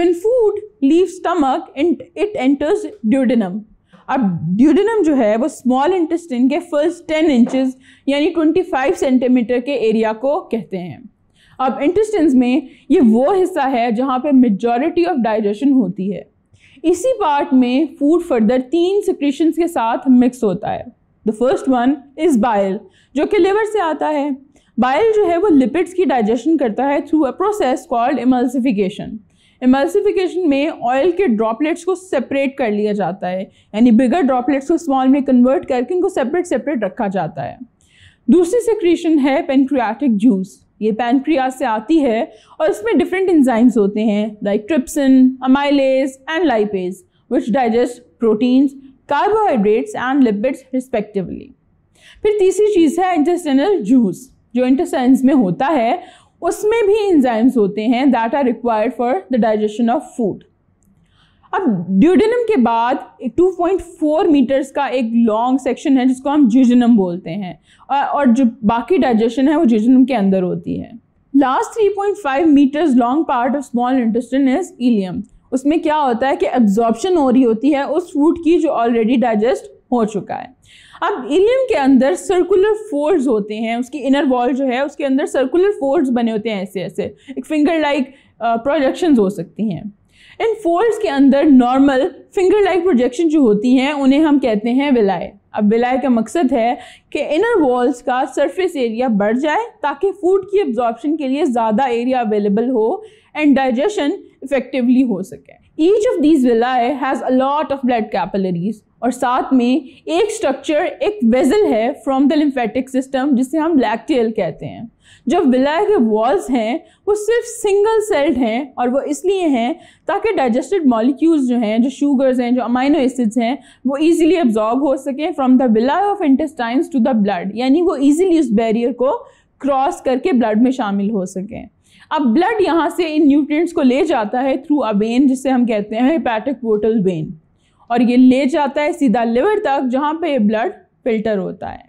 when food leaves stomach and it enters duodenum अब duodenum जो है वो स्मॉल इंटेस्टिन के फर्स्ट टेन इंचज यानी ट्वेंटी फाइव सेंटीमीटर के एरिया को कहते हैं अब इंटेस्टिन में ये वो हिस्सा है जहाँ पे मेजॉरिटी ऑफ डाइजेशन होती है इसी पार्ट में फूड फर्दर तीन सिक्रीशंस के साथ मिक्स होता है the first one is bile जो कि लिवर से आता है बाइल जो है वो लिपिड्स की डाइजेशन करता है through a process called emulsification emulsification में ऑयल के ड्रॉपलेट्स को सेपरेट कर लिया जाता है यानी बिगर ड्रॉपलेट्स को स्मॉल में कन्वर्ट करके इनको सेपरेट सेपरेट रखा जाता है दूसरी सिक्रीशन है पेनक्रियाटिक जूस ये पैनक्रियाज से आती है और इसमें डिफरेंट इंजाइम्स होते हैं like trypsin amylase and lipase which digest proteins carbohydrates and lipids respectively फिर तीसरी चीज़ है इंटेस्टेनल जूस जो इंटेस्टाइन में होता है उसमें भी इंजाइम्स होते हैं that are required for the digestion of food अब ड्यूडिनम के बाद 2.4 मीटर्स का एक लॉन्ग सेक्शन है जिसको हम जुजनम बोलते हैं और, जो बाकी डाइजेशन है वो जुजनम के अंदर होती है last 3.5 metres long part of small intestine is ileum उसमें क्या होता है कि एब्जॉर्बशन हो रही होती है उस फूड की जो ऑलरेडी डाइजेस्ट हो चुका है अब इलियम के अंदर सर्कुलर फोल्ड्स होते हैं उसकी इनर वॉल जो है उसके अंदर सर्कुलर फोल्ड्स बने होते हैं ऐसे ऐसे एक फिंगर लाइक प्रोजेक्शंस हो सकती हैं इन फोल्ड्स के अंदर नॉर्मल फिंगर लाइक प्रोजेक्शन जो होती हैं उन्हें हम कहते हैं विलाय अब विलाय का मकसद है कि इनर वॉल्स का सरफेस एरिया बढ़ जाए ताकि फूड की एब्जॉर्प्शन के लिए ज़्यादा एरिया अवेलेबल हो एंड डाइजेशन इफेक्टिवली हो सके each of these villi has a lot of blood capillaries और साथ में एक स्ट्रक्चर एक वेजल है फ्रॉम द लिम्फेटिक सिस्टम जिसे हम लैक्टियल कहते हैं जो विलाय के वॉल्स हैं वो सिर्फ सिंगल सेल्ड हैं और वो इसलिए हैं ताकि डाइजेस्टेड मॉलिक्यूल्स जो हैं जो शुगर्स हैं जो अमाइनो एसिड्स हैं वो इजीली अब्जॉर्ब हो सकें from the villi of intestines to the blood यानी वो इजीली उस बैरियर को क्रॉस करके ब्लड में शामिल हो सकें अब ब्लड यहाँ से इन न्यूट्रिएंट्स को ले जाता है थ्रू अ वेन जिसे हम कहते हैं हेपेटिक पोर्टल वेन और ये ले जाता है सीधा लिवर तक जहाँ पे ब्लड फिल्टर होता है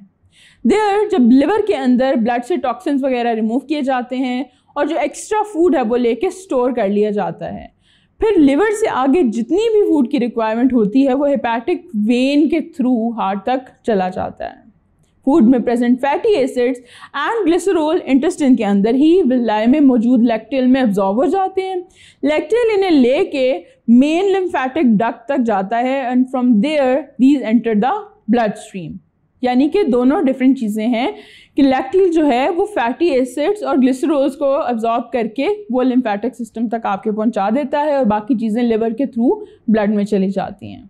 देर जब लिवर के अंदर ब्लड से टॉक्सिन्स वगैरह रिमूव किए जाते हैं और जो एक्स्ट्रा फूड है वो लेके स्टोर कर लिया जाता है फिर लिवर से आगे जितनी भी फूड की रिक्वायरमेंट होती है वो हेपेटिक वेन के थ्रू हार्ट तक चला जाता है फूड में present fatty acids and glycerol intestine के अंदर ही विलाय में मौजूद लेक्टेल में एब्जॉर्व हो जाते हैं लेक्टेल इन्हें लेके मेन लिम्फैटिक डक तक जाता है and from there these enter the blood stream यानी कि दोनों डिफरेंट चीज़ें हैं कि लैक्टिल जो है वो फैटी एसिड्स और ग्लिसरोल्स को अब्जॉर्ब करके वो लिम्फैटिक सिस्टम तक आपके पहुंचा देता है और बाकी चीज़ें लिवर के थ्रू ब्लड में चली जाती हैं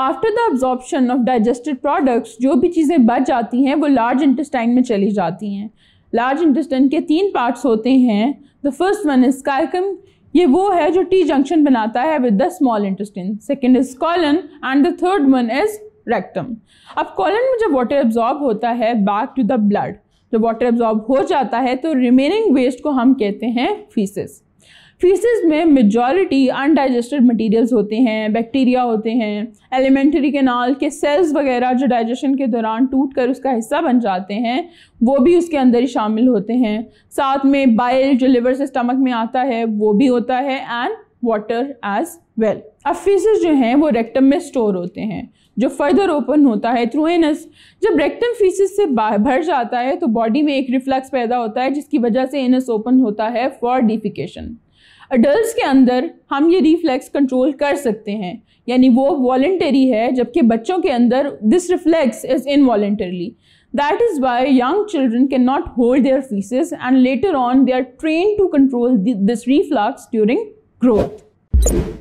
after the absorption of digested products जो भी चीज़ें बच जाती हैं वो लार्ज इंटेस्टाइन में चली जाती हैं लार्ज इंटेस्टाइन के तीन पार्ट्स होते हैं the first one is caecum ये वो है जो टी जंक्शन बनाता है with the small intestine second is colon and the third one is rectum अब कॉलन में जब वाटर एब्जॉर्ब होता है बैक टू द ब्लड जब वाटर एब्जॉर्ब हो जाता है तो रिमेनिंग वेस्ट को हम कहते हैं फीसेस फीसिस में मेजॉरिटी अनडाइजेस्टेड मटेरियल्स होते हैं बैक्टीरिया होते हैं एलिमेंट्री कैनाल के सेल्स वगैरह जो डाइजेशन के दौरान टूट कर उसका हिस्सा बन जाते हैं वो भी उसके अंदर ही शामिल होते हैं साथ में बाइल जो लिवर से स्टमक में आता है वो भी होता है एंड वाटर एज वेल अब फीसिस जो हैं वो रेक्टम में स्टोर होते हैं जो फर्दर ओपन होता है थ्रू एनस जब रेक्टम फीसिस से भर जाता है तो बॉडी में एक रिफ्लक्स पैदा होता है जिसकी वजह से एनस ओपन होता है फॉर डिफिकेशन अडल्ट के अंदर हम ये रिफ्लेक्स कंट्रोल कर सकते हैं यानी वो वॉल्टरी है जबकि बच्चों के अंदर this reflex is in involuntarily that is why young children can not hold their faeces and later on they are train to control this reflex during growth